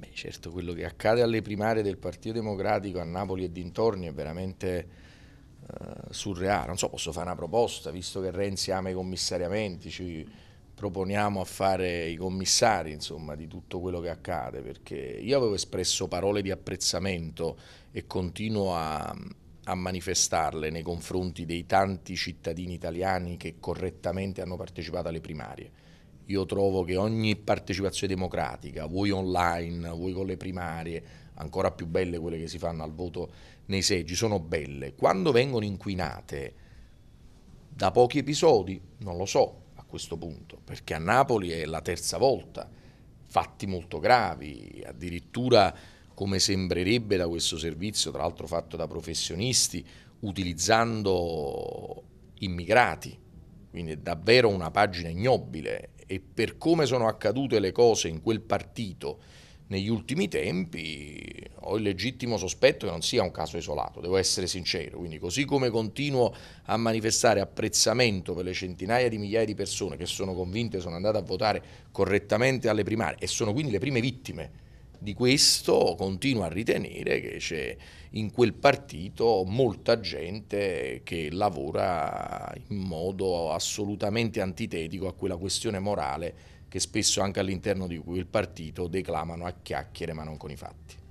Beh, certo, quello che accade alle primarie del Partito Democratico a Napoli e dintorni è veramente eh, surreale. Non so, posso fare una proposta, visto che Renzi ama i commissariamenti, ci proponiamo a fare i commissari, insomma, di tutto quello che accade, perché io avevo espresso parole di apprezzamento e continuo a, a manifestarle nei confronti dei tanti cittadini italiani che correttamente hanno partecipato alle primarie io trovo che ogni partecipazione democratica, vuoi online, vuoi con le primarie, ancora più belle quelle che si fanno al voto nei seggi, sono belle. Quando vengono inquinate da pochi episodi, non lo so a questo punto, perché a Napoli è la terza volta, fatti molto gravi, addirittura come sembrerebbe da questo servizio, tra l'altro fatto da professionisti, utilizzando immigrati quindi è davvero una pagina ignobile e per come sono accadute le cose in quel partito negli ultimi tempi ho il legittimo sospetto che non sia un caso isolato, devo essere sincero, quindi così come continuo a manifestare apprezzamento per le centinaia di migliaia di persone che sono convinte sono andate a votare correttamente alle primarie e sono quindi le prime vittime di questo continuo a ritenere che c'è in quel partito molta gente che lavora in modo assolutamente antitetico a quella questione morale che spesso anche all'interno di quel partito declamano a chiacchiere ma non con i fatti.